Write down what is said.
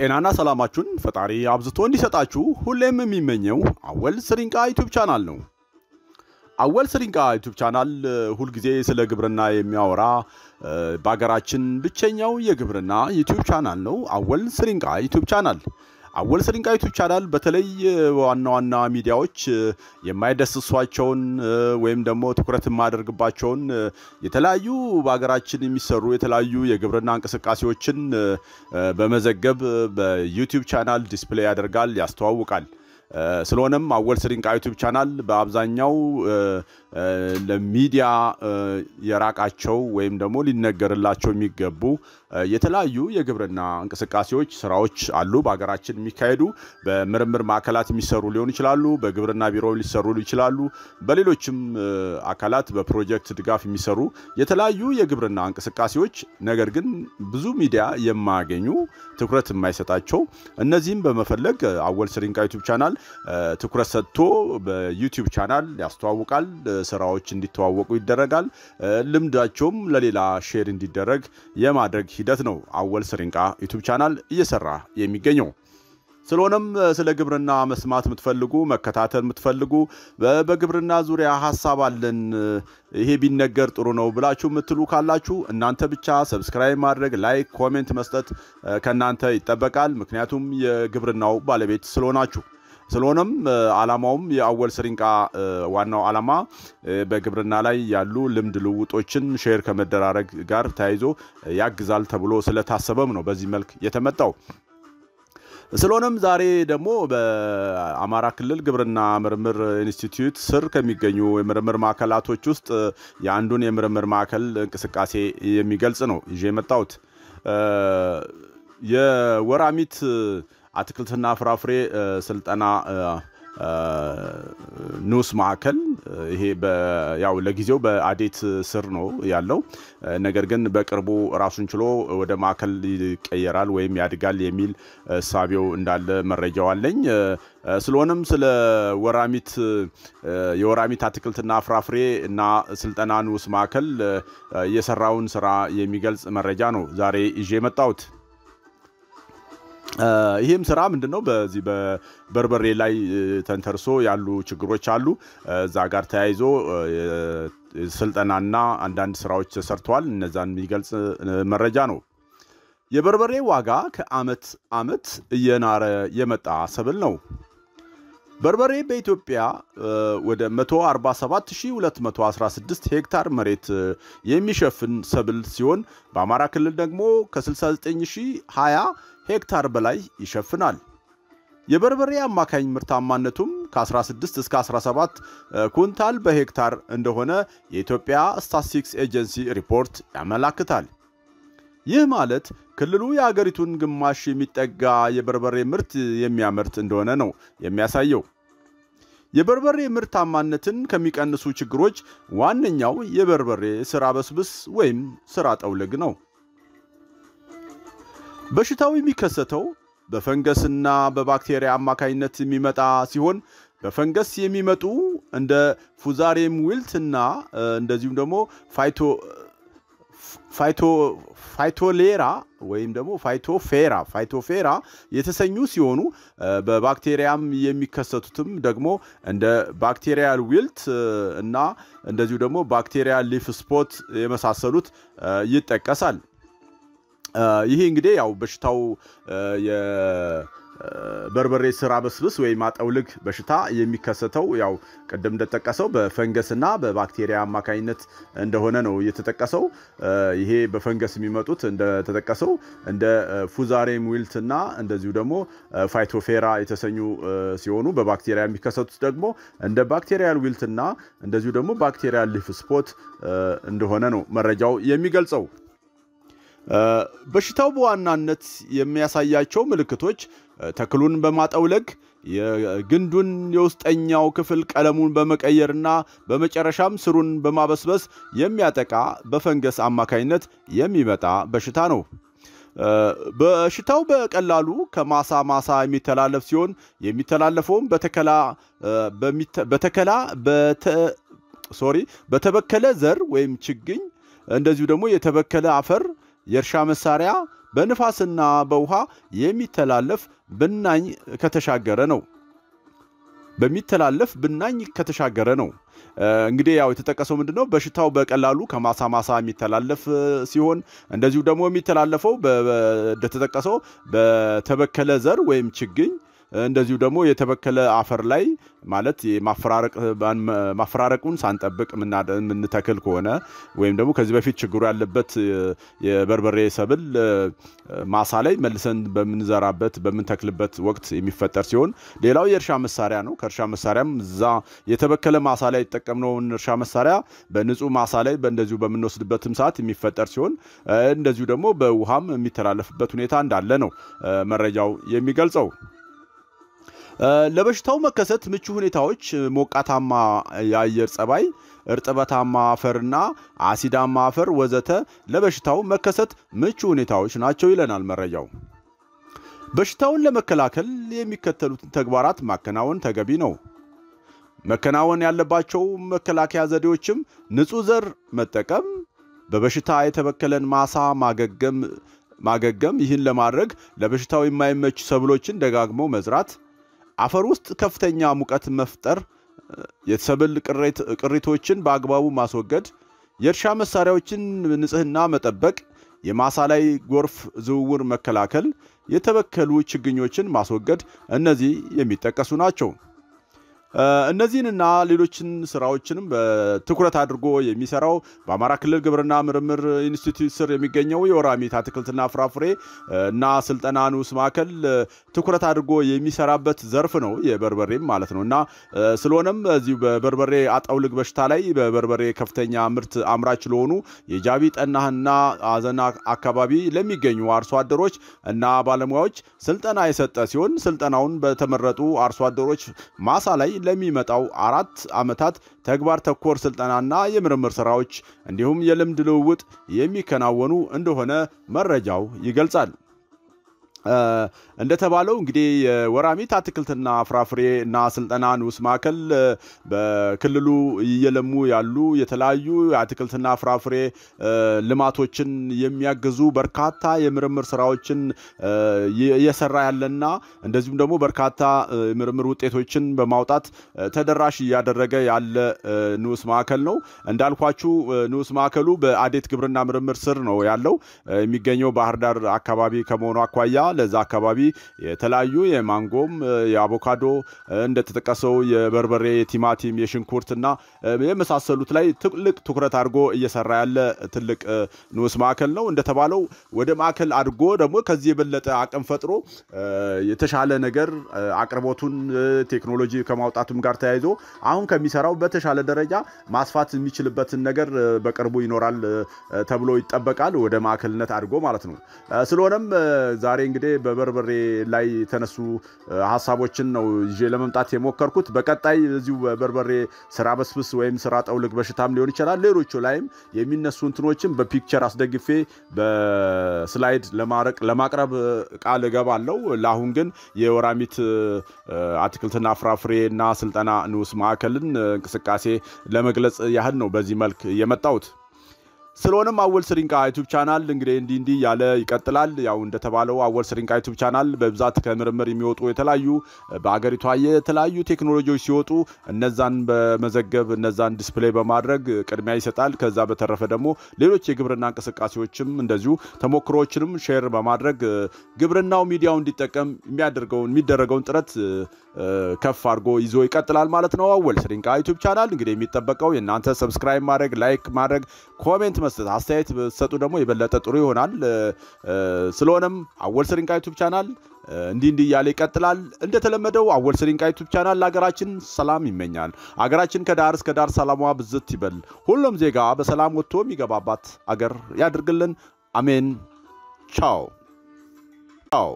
ጤናና ሰላማችሁን ፈጣሪ አብዝቶ እንዲሰጣችሁ ሁሌም የሚመኘው አወል ስሪንቃ ዩቱብ ቻናል ነው። አወል ስሪንቃ ዩቱብ ቻናል ሁልጊዜ ስለ ግብርና የሚያወራ በሀገራችን ብቸኛው የግብርና ዩቱብ ቻናል ነው። አወል ስሪንቃ ዩቱብ ቻናል አወል ሰሊንቃ ዩቱብ ቻናል በተለይ ዋና ዋና ሚዲያዎች የማይደስሷቸውን ወይም ደግሞ ትኩረት የማደርግባቸውን የተለያዩ በሀገራችን የሚሰሩ የተለያዩ የግብርና እንቅስቃሴዎችን በመዘገብ በዩቲዩብ ቻናል ዲስፕሌይ ያደርጋል፣ ያስተዋውቃል። ስለሆነም አወል ስድንቃ ዩቱብ ቻናል በአብዛኛው ለሚዲያ የራቃቸው ወይም ደግሞ ሊነገርላቸው የሚገቡ የተለያዩ የግብርና እንቅስቃሴዎች ስራዎች አሉ በሀገራችን የሚካሄዱ በምርምር ማዕከላት የሚሰሩ ሊሆኑ ይችላሉ፣ በግብርና ቢሮ ሊሰሩ ይችላሉ። በሌሎችም አካላት በፕሮጀክት ድጋፍ የሚሰሩ የተለያዩ የግብርና እንቅስቃሴዎች ነገር ግን ብዙ ሚዲያ የማያገኙ ትኩረት የማይሰጣቸው እነዚህም በመፈለግ አወል ስሪንቃ ዩቱብ ቻናል ትኩረት ሰጥቶ በዩቱብ ቻናል ያስተዋውቃል። ስራዎች እንዲተዋወቁ ይደረጋል። ልምዳቸውም ለሌላ ሼር እንዲደረግ የማድረግ ሂደት ነው አወል ስሪንቃ ዩቱብ ቻናል እየሰራ የሚገኘው። ስለሆነም ስለ ግብርና መስማት የምትፈልጉ መከታተል የምትፈልጉ በግብርና ዙሪያ ሀሳብ አለን ይሄ ቢነገር ጥሩ ነው ብላችሁ የምትሉ ካላችሁ እናንተ ብቻ ሰብስክራይብ ማድረግ፣ ላይክ፣ ኮሜንት መስጠት ከእናንተ ይጠበቃል። ምክንያቱም የግብርናው ባለቤት ስለሆናችሁ ስለሆነም አላማውም የአወል ስሪንቃ ዋናው አላማ በግብርና ላይ ያሉ ልምድ ልውጦችን ሼር ከመደራረግ ጋር ተያይዞ ያግዛል ተብሎ ስለታሰበም ነው በዚህ መልክ የተመጣው። ስለሆነም ዛሬ ደግሞ በአማራ ክልል ግብርና ምርምር ኢንስቲትዩት ስር ከሚገኙ የምርምር ማዕከላቶች ውስጥ የአንዱን የምርምር ማዕከል እንቅስቃሴ የሚገልጽ ነው ይዤ የመጣሁት የወራሚት አትክልትና ፍራፍሬ ስልጠና ንዑስ ማዕከል ይሄ ያው ለጊዜው በአዴት ስር ነው ያለው። ነገር ግን በቅርቡ ራሱን ችሎ ወደ ማዕከል ይቀየራል ወይም ያድጋል የሚል እሳቤው እንዳለ መረጃው አለኝ። ስለሆነም ስለ ወራሚት የወራሚት አትክልትና ፍራፍሬ እና ስልጠና ንዑስ ማዕከል የሰራውን ስራ የሚገልጽ መረጃ ነው ዛሬ ይዤ የመጣሁት። ይህም ስራ ምንድን ነው? በዚህ በበርበሬ ላይ ተንተርሶ ያሉ ችግሮች አሉ። እዛ ጋር ተያይዞ ስልጠናና አንዳንድ ስራዎች ተሰርተዋል። እነዛን የሚገልጽ መረጃ ነው። የበርበሬ ዋጋ ከአመት አመት እየናረ የመጣ ሰብል ነው። በርበሬ በኢትዮጵያ ወደ 147216 ሄክታር መሬት የሚሸፍን ሰብል ሲሆን በአማራ ክልል ደግሞ ከ69020 ሄክታር በላይ ይሸፍናል። የበርበሬ አማካኝ ምርታማነቱም ከ16 እስከ 17 ኩንታል በሄክታር እንደሆነ የኢትዮጵያ ስታቲስቲክስ ኤጀንሲ ሪፖርት ያመላክታል። ይህ ማለት ክልሉ የአገሪቱን ግማሽ የሚጠጋ የበርበሬ ምርት የሚያመርት እንደሆነ ነው የሚያሳየው። የበርበሬ ምርታማነትን ከሚቀንሱ ችግሮች ዋነኛው የበርበሬ ስራ በስብስ ወይም ስራ ጠውልግ ነው። በሽታው የሚከሰተው በፈንገስና በባክቴሪያ አማካኝነት የሚመጣ ሲሆን በፈንገስ የሚመጡ እንደ ፉዛሬም ዊልት እና እንደዚሁም ደግሞ ፋይቶ ፋይቶሌራ ወይም ደግሞ ፋይቶፌራ ፋይቶፌራ የተሰኙ ሲሆኑ በባክቴሪያም የሚከሰቱትም ደግሞ እንደ ባክቴሪያል ዊልት እና እንደዚሁ ደግሞ ባክቴሪያል ሊፍ ስፖት የመሳሰሉት ይጠቀሳል። ይሄ እንግዲህ ያው በሽታው በርበሬ ስራ በስብስ ወይም አጠውልግ በሽታ የሚከሰተው ያው ቅድም እንደጠቀሰው በፈንገስና በባክቴሪያ አማካኝነት እንደሆነ ነው የተጠቀሰው። ይሄ በፈንገስ የሚመጡት እንደተጠቀሰው እንደ ፉዛሬም ዊልት እና እንደዚሁ ደግሞ ፋይቶፌራ የተሰኙ ሲሆኑ በባክቴሪያ የሚከሰቱት ደግሞ እንደ ባክቴሪያል ዊልት እና እንደዚሁ ደግሞ ባክቴሪያል ሊፍ ስፖት እንደሆነ ነው መረጃው የሚገልጸው። በሽታው በዋናነት የሚያሳያቸው ምልክቶች ተክሉን በማጠውለግ የግንዱን የውስጠኛው ክፍል ቀለሙን በመቀየርና በመጨረሻም ስሩን በማበስበስ የሚያጠቃ በፈንገስ አማካይነት የሚመጣ በሽታ ነው። በሽታው በቀላሉ ከማሳ ማሳ የሚተላለፍ ሲሆን የሚተላለፈውም በተከላ ሶሪ በተበከለ ዘር ወይም ችግኝ እንደዚሁ ደግሞ የተበከለ አፈር የእርሻ መሳሪያ በንፋስና በውሃ የሚተላለፍ ብናኝ ከተሻገረ ነው በሚተላለፍ ብናኝ ከተሻገረ ነው። እንግዲህ ያው የተጠቀሰው ምንድን ነው? በሽታው በቀላሉ ከማሳ ማሳ የሚተላለፍ ሲሆን እንደዚሁ ደግሞ የሚተላለፈው እንደተጠቀሰው በተበከለ ዘር ወይም ችግኝ እንደዚሁ ደግሞ የተበከለ አፈር ላይ ማለት ማፈራረቁን ሳንጠብቅ የምንተክል ከሆነ ወይም ደግሞ ከዚህ በፊት ችግሩ ያለበት የበርበሬ ሰብል ማሳ ላይ መልሰን በምንዘራበት በምንተክልበት ወቅት የሚፈጠር ሲሆን ሌላው የእርሻ መሳሪያ ነው። ከእርሻ መሳሪያም እዛ የተበከለ ማሳ ላይ የተጠቀምነውን እርሻ መሳሪያ በንጹህ ማሳ ላይ እንደዚሁ በምንወስድበትም ሰዓት የሚፈጠር ሲሆን እንደዚሁ ደግሞ በውሃም የሚተላለፍበት ሁኔታ እንዳለ ነው መረጃው የሚገልጸው። ለበሽታው መከሰት ምቹ ሁኔታዎች ሞቃታማ የአየር ጸባይ፣ እርጥበታማ አፈርና አሲዳማ አፈር ወዘተ ለበሽታው መከሰት ምቹ ሁኔታዎች ናቸው ይለናል መረጃው። በሽታውን ለመከላከል የሚከተሉትን ተግባራት ማከናወን ተገቢ ነው። መከናወን ያለባቸው መከላከያ ዘዴዎችም ንጹህ ዘር መጠቀም፣ በበሽታ የተበከለን ማሳ ማገገም ማገገም ይህን ለማድረግ ለበሽታው የማይመች ሰብሎችን ደጋግሞ መዝራት አፈር ውስጥ ከፍተኛ ሙቀት መፍጠር፣ የሰብል ቅሪቶችን በአግባቡ ማስወገድ፣ የእርሻ መሳሪያዎችን ንጽህና መጠበቅ፣ የማሳ ላይ ጎርፍ ዝውውር መከላከል፣ የተበከሉ ችግኞችን ማስወገድ እነዚህ የሚጠቀሱ ናቸው። እነዚህንና ሌሎችን ስራዎችንም በትኩረት አድርጎ የሚሰራው በአማራ ክልል ግብርና ምርምር ኢንስቲትዩት ስር የሚገኘው የወራሚት አትክልትና ፍራፍሬ እና ስልጠና ንዑስ ማዕከል ትኩረት አድርጎ የሚሰራበት ዘርፍ ነው፣ የበርበሬም ማለት ነው እና ስለሆነም እዚሁ በበርበሬ አጠውልግ በሽታ ላይ በበርበሬ ከፍተኛ ምርት አምራች ለሆኑ የጃቢ ጠናህና አዘና አካባቢ ለሚገኙ አርሶ አደሮች እና ባለሙያዎች ስልጠና የሰጠ ሲሆን ስልጠናውን በተመረጡ አርሶ አደሮች ማሳ ላይ ለሚመጣው አራት ዓመታት ተግባር ተኮር ስልጠናና የምርምር ስራዎች እንዲሁም የልምድ ልውውጥ የሚከናወኑ እንደሆነ መረጃው ይገልጻል። እንደተባለው እንግዲህ የወራሚት አትክልትና ፍራፍሬ እና ስልጠና ንዑስ ማዕከል በክልሉ እየለሙ ያሉ የተለያዩ የአትክልትና ፍራፍሬ ልማቶችን የሚያግዙ በርካታ የምርምር ስራዎችን እየሰራ ያለና እንደዚሁም ደግሞ በርካታ የምርምር ውጤቶችን በማውጣት ተደራሽ እያደረገ ያለ ንዑስ ማዕከል ነው። እንዳልኳችሁ ንዑስ ማዕከሉ በአዴት ግብርና ምርምር ስር ነው ያለው የሚገኘው ባህር ዳር አካባቢ ከመሆኑ አኳያ ለዛ አካባቢ የተለያዩ የማንጎም የአቮካዶ እንደተጠቀሰው የበርበሬ፣ የቲማቲም፣ የሽንኩርት እና የመሳሰሉት ላይ ትልቅ ትኩረት አድርጎ እየሰራ ያለ ትልቅ ንዑስ ማዕከል ነው። እንደተባለው ወደ ማዕከል አድርጎ ደግሞ ከዚህ የበለጠ አቅም ፈጥሮ የተሻለ ነገር አቅርቦቱን ቴክኖሎጂ ከማውጣቱም ጋር ተያይዞ አሁን ከሚሰራው በተሻለ ደረጃ ማስፋት የሚችልበትን ነገር በቅርቡ ይኖራል ተብሎ ይጠበቃል። ወደ ማዕከልነት አድርጎ ማለት ነው። ስለሆነም ዛሬ እንግዲህ እንግዲህ በበርበሬ ላይ የተነሱ ሀሳቦችን ነው ይዤ ለመምጣት የሞከርኩት። በቀጣይ እዚሁ በበርበሬ ስራ በስብስ ወይም ስራ ጠውልግ በሽታም ሊሆን ይችላል። ሌሎቹ ላይም የሚነሱ እንትኖችን በፒክቸር አስደግፌ በስላይድ ለማቅረብ ቃል እገባለሁ። ለአሁን ግን የወራሚት አትክልትና ፍራፍሬ እና ስልጠና ንዑስ ማዕከልን እንቅስቃሴ ለመግለጽ ያህል ነው በዚህ መልክ የመጣሁት። ስለሆነም አወል ስሪንቃ ዩቱብ ቻናል እንግዲህ እንዲህ እንዲህ ያለ ይቀጥላል። ያው እንደተባለው አወል ስሪንቃ ዩቱብ ቻናል በብዛት ከምርምር የሚወጡ የተለያዩ በአገሪቷ የተለያዩ ቴክኖሎጂዎች ሲወጡ እነዛን በመዘገብ እነዛን ዲስፕሌይ በማድረግ ቅድሚያ ይሰጣል። ከዛ በተረፈ ደግሞ ሌሎች የግብርና እንቅስቃሴዎችም እንደዚሁ ተሞክሮዎችንም ሼር በማድረግ ግብርናው ሚዲያው እንዲጠቀም የሚያደርገውን የሚደረገውን ጥረት ከፍ አድርጎ ይዞ ይቀጥላል ማለት ነው። አወል ስሪንቃ ዩቱብ ቻናል እንግዲህ የሚጠበቀው የእናንተ ሰብስክራይብ ማድረግ፣ ላይክ ማድረግ፣ ኮሜንት መስጠት፣ አስተያየት ሰጡ ደግሞ የበለጠ ጥሩ ይሆናል። ስለሆነም አወል ስሪንቃ ዩቱብ ቻናል እንዲህ እንዲህ እያለ ይቀጥላል። እንደተለመደው አወል ስሪንቃ ዩቱብ ቻናል ለሀገራችን ሰላም ይመኛል። አገራችን ከዳር እስከ ዳር ሰላሟ ብዝት ይበል። ሁሉም ዜጋ በሰላም ወጥቶ የሚገባባት አገር ያድርግልን። አሜን። ቻው ቻው።